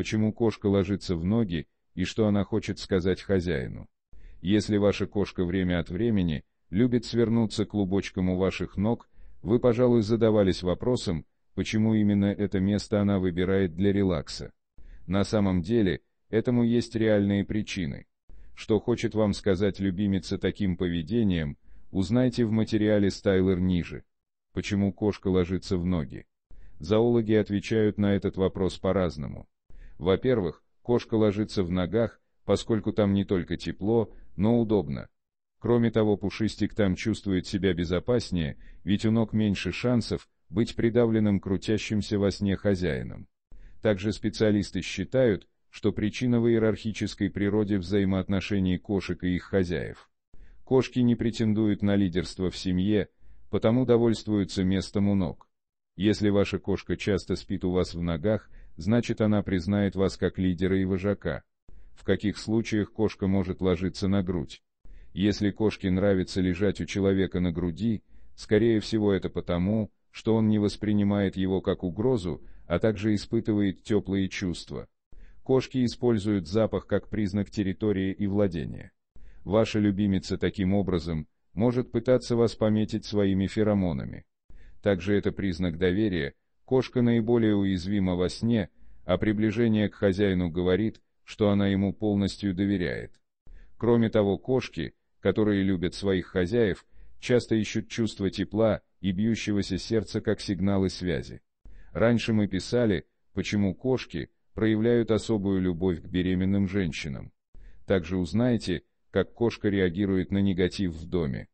почему кошка ложится в ноги и что она хочет сказать хозяину. Если ваша кошка время от времени любит свернуться клубочком у ваших ног, вы, пожалуй, задавались вопросом, почему именно это место она выбирает для релакса. На самом деле, этому есть реальные причины. Что хочет вам сказать любимица таким поведением, узнайте в материале Стайлер ниже. Почему кошка ложится в ноги? Зоологи отвечают на этот вопрос по-разному. Во-первых, кошка ложится в ногах, поскольку там не только тепло, но удобно. Кроме того, пушистик там чувствует себя безопаснее, ведь у ног меньше шансов быть придавленным крутящимся во сне хозяином. Также специалисты считают, что причина в иерархической природе взаимоотношений кошек и их хозяев. Кошки не претендуют на лидерство в семье, потому довольствуются местом у ног. Если ваша кошка часто спит у вас в ногах, значит она признает вас как лидера и вожака. В каких случаях кошка может ложиться на грудь? Если кошке нравится лежать у человека на груди, скорее всего это потому, что он не воспринимает его как угрозу, а также испытывает теплые чувства. Кошки используют запах как признак территории и владения. Ваша любимица таким образом может пытаться вас пометить своими феромонами. Также это признак доверия, Кошка наиболее уязвима во сне, а приближение к хозяину говорит, что она ему полностью доверяет. Кроме того, кошки, которые любят своих хозяев, часто ищут чувство тепла и бьющегося сердца как сигналы связи. Раньше мы писали, почему кошки проявляют особую любовь к беременным женщинам. Также узнайте, как кошка реагирует на негатив в доме.